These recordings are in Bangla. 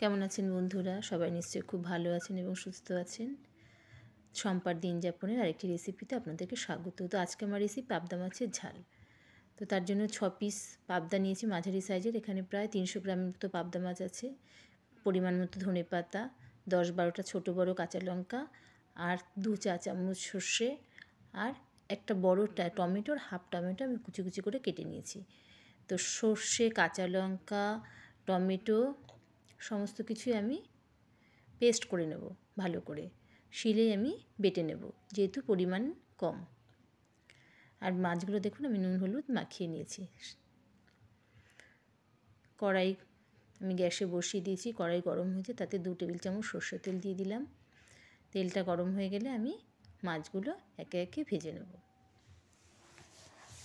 কেমন আছেন বন্ধুরা সবাই নিশ্চয়ই খুব ভালো আছেন এবং সুস্থ আছেন সম্পার দিন যাপনের আরেকটি রেসিপিতে আপনাদেরকে স্বাগত তো আজকে আমার রেসিপি পাবদা মাছের ঝাল তো তার জন্য ছ পিস পাবদা নিয়েছি মাঝারি সাইজের এখানে প্রায় তিনশো গ্রামের মতো পাবদা মাছ আছে পরিমাণ মতো ধনে পাতা দশ বারোটা ছোটো বড় কাঁচা লঙ্কা আর দু চা চামচ সর্ষে আর একটা বড় টমেটোর হাফ টমেটো আমি কুচি কুচি করে কেটে নিয়েছি তো সর্ষে কাঁচা লঙ্কা টমেটো সমস্ত কিছুই আমি পেস্ট করে নেব ভালো করে শিলে আমি বেটে নেব যেহেতু পরিমাণ কম আর মাছগুলো দেখুন আমি নুন হলুদ মাখিয়ে নিয়েছি কড়াই আমি গ্যাসে বসিয়ে দিয়েছি কড়াই গরম হয়েছে তাতে দু টেবিল চামচ সর্ষে তেল দিয়ে দিলাম তেলটা গরম হয়ে গেলে আমি মাছগুলো একে একে ভেজে নেব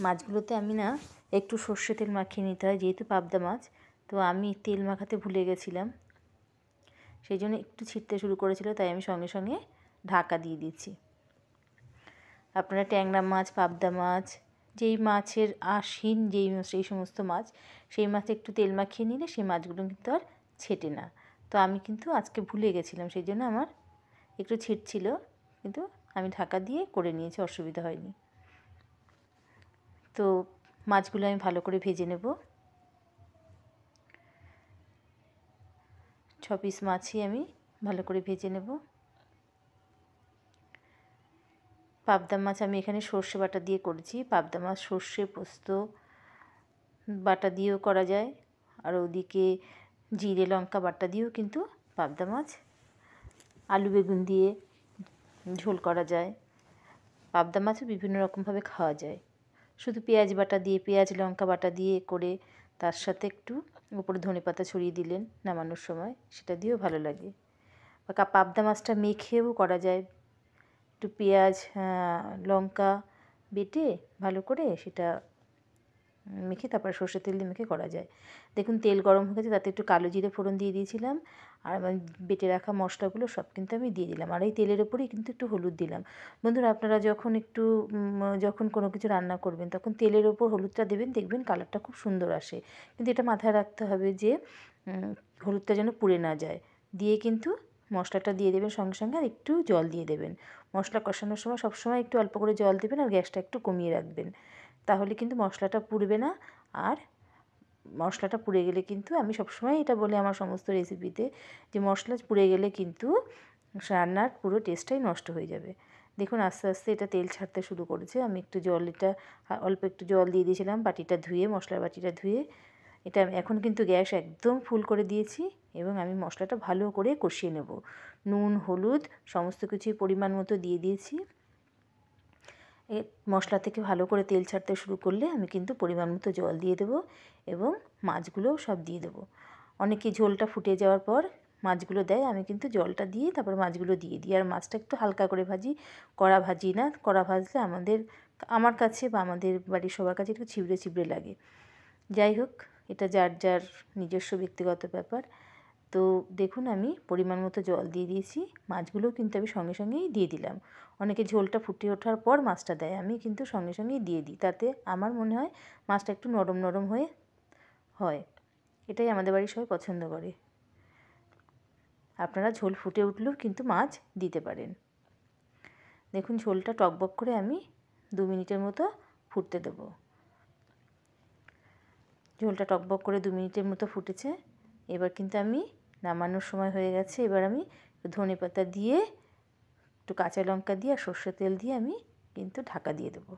মাছগুলোতে আমি না একটু সর্ষে তেল মাখিয়ে নিতে হয় যেহেতু পাবদা মাছ তো আমি তেল মাখাতে ভুলে গেছিলাম সেই জন্য একটু ছিটতে শুরু করেছিল তাই আমি সঙ্গে সঙ্গে ঢাকা দিয়ে দিয়েছি আপনারা ট্যাংরা মাছ পাবদা মাছ যেই মাছের আশিন যেই সেই সমস্ত মাছ সেই মাছে একটু তেল মাখিয়ে নিলে সেই মাছগুলো কিন্তু আর ছেটে না তো আমি কিন্তু আজকে ভুলে গেছিলাম সেই জন্য আমার একটু ছিটছিল কিন্তু আমি ঢাকা দিয়ে করে নিয়েছি অসুবিধা হয়নি তো মাছগুলো আমি ভালো করে ভেজে নেবো ছ পিস মাছই আমি ভালো করে ভেজে নেব পাবদা মাছ আমি এখানে সর্ষে বাটা দিয়ে করেছি পাবদা মাছ সর্ষে পোস্ত বাটা দিয়েও করা যায় আর ওদিকে জিরে লঙ্কা বাটা দিয়েও কিন্তু পাবদা মাছ আলু বেগুন দিয়ে ঝোল করা যায় পাবদা মাছও বিভিন্ন রকমভাবে খাওয়া যায় শুধু পেঁয়াজ বাটা দিয়ে পেঁয়াজ লঙ্কা বাটা দিয়ে করে তার সাথে একটু উপরে ধনে পাতা ছড়িয়ে দিলেন নামানোর সময় সেটা দিয়েও ভালো লাগে বা পাবদা মাছটা মেখেও করা যায় একটু পেঁয়াজ লঙ্কা বেটে ভালো করে সেটা মেখে তারপর সর্ষের তেল দিয়ে মেখে করা যায় দেখুন তেল গরম হয়ে গেছে তাতে একটু কালো জিরে ফোড়ন দিয়ে দিয়েছিলাম আর বেটে রাখা মশলাগুলো সব কিন্তু আমি দিয়ে দিলাম আর এই তেলের ওপরেই কিন্তু একটু হলুদ দিলাম বন্ধুরা আপনারা যখন একটু যখন কোনো কিছু রান্না করবেন তখন তেলের ওপর হলুদটা দেবেন দেখবেন কালারটা খুব সুন্দর আসে কিন্তু এটা মাথায় রাখতে হবে যে হলুদটা যেন পুড়ে না যায় দিয়ে কিন্তু মশলাটা দিয়ে দেবেন সঙ্গে সঙ্গে আর একটু জল দিয়ে দেবেন মশলা কষানোর সময় সবসময় একটু অল্প করে জল দেবেন আর গ্যাসটা একটু কমিয়ে রাখবেন তাহলে কিন্তু মশলাটা পুড়বে না আর মশলাটা পুড়ে গেলে কিন্তু আমি সবসময় এটা বলি আমার সমস্ত রেসিপিতে যে মশলা পুড়ে গেলে কিন্তু রান্নার পুরো টেস্টটাই নষ্ট হয়ে যাবে দেখুন আস্তে আস্তে এটা তেল ছাড়তে শুরু করেছে আমি একটু জল এটা অল্প একটু জল দিয়ে দিয়েছিলাম বাটিটা ধুয়ে মশলার বাটিটা ধুয়ে এটা এখন কিন্তু গ্যাস একদম ফুল করে দিয়েছি এবং আমি মশলাটা ভালো করে কষিয়ে নেব নুন হলুদ সমস্ত কিছুই পরিমাণ মতো দিয়ে দিয়েছি মশলা থেকে ভালো করে তেল ছাড়তে শুরু করলে আমি কিন্তু পরিমাণ মতো জল দিয়ে দেবো এবং মাছগুলোও সব দিয়ে দেবো অনেকে ঝোলটা ফুটে যাওয়ার পর মাছগুলো দেয় আমি কিন্তু জলটা দিয়ে তারপর মাছগুলো দিয়ে দিই আর মাছটা একটু হালকা করে ভাজি কড়া ভাজি না কড়া ভাজলে আমাদের আমার কাছে বা আমাদের বাড়ির সবার কাছে একটু ছিবড়ে ছিবড়ে লাগে যাই হোক এটা যার যার নিজস্ব ব্যক্তিগত ব্যাপার তো দেখুন আমি পরিমাণ মতো জল দিয়ে দিয়েছি মাছগুলো কিন্তু আমি সঙ্গে সঙ্গেই দিয়ে দিলাম অনেকে ঝোলটা ফুটে ওঠার পর মাছটা দেয় আমি কিন্তু সঙ্গে সঙ্গেই দিয়ে দিই তাতে আমার মনে হয় মাছটা একটু নরম নরম হয়ে হয় এটাই আমাদের বাড়ির সবাই পছন্দ করে আপনারা ঝোল ফুটে উঠলেও কিন্তু মাছ দিতে পারেন দেখুন ঝোলটা টকবক করে আমি দু মিনিটের মতো ফুটতে দেব ঝোলটা টকবক করে দু মিনিটের মতো ফুটেছে এবার কিন্তু আমি নামানোর সময় হয়ে গেছে এবার আমি ধনে পাতা দিয়ে একটু কাঁচা লঙ্কা দিয়ে আর সর্ষে তেল দিয়ে আমি কিন্তু ঢাকা দিয়ে দেবো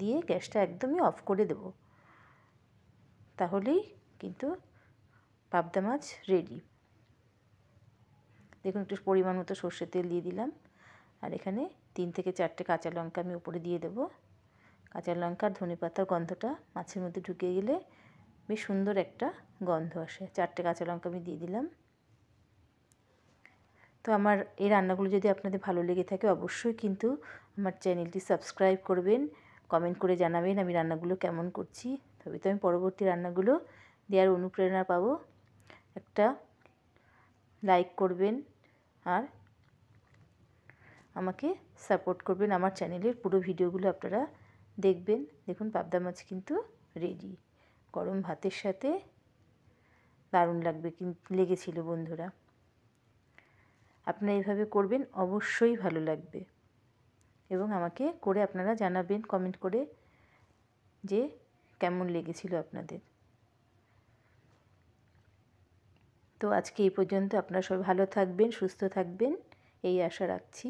দিয়ে গ্যাসটা একদমই অফ করে দেব তাহলেই কিন্তু পাবদা মাছ রেডি দেখুন একটু পরিমাণ মতো সর্ষে তেল দিয়ে দিলাম আর এখানে তিন থেকে চারটে কাঁচা লঙ্কা আমি উপরে দিয়ে দেবো কাঁচা লঙ্কা ধনে পাতার গন্ধটা মাছের মধ্যে ঢুকে গেলে বেশ সুন্দর একটা গন্ধ আসে চারটে কাঁচা লঙ্কা আমি দিয়ে দিলাম তো আমার এই রান্নাগুলো যদি আপনাদের ভালো লেগে থাকে অবশ্যই কিন্তু আমার চ্যানেলটি সাবস্ক্রাইব করবেন কমেন্ট করে জানাবেন আমি রান্নাগুলো কেমন করছি তবে তো আমি পরবর্তী রান্নাগুলো দেওয়ার অনুপ্রেরণা পাবো একটা লাইক করবেন আর আমাকে সাপোর্ট করবেন আমার চ্যানেলের পুরো ভিডিওগুলো আপনারা দেখবেন দেখুন পাবদা মাছ কিন্তু রেডি গরম ভাতের সাথে দারুণ লাগবে লেগেছিল বন্ধুরা আপনারা এভাবে করবেন অবশ্যই ভালো লাগবে এবং আমাকে করে আপনারা জানাবেন কমেন্ট করে যে কেমন লেগেছিল আপনাদের তো আজকে এই পর্যন্ত আপনারা সবাই ভালো থাকবেন সুস্থ থাকবেন এই আশা রাখছি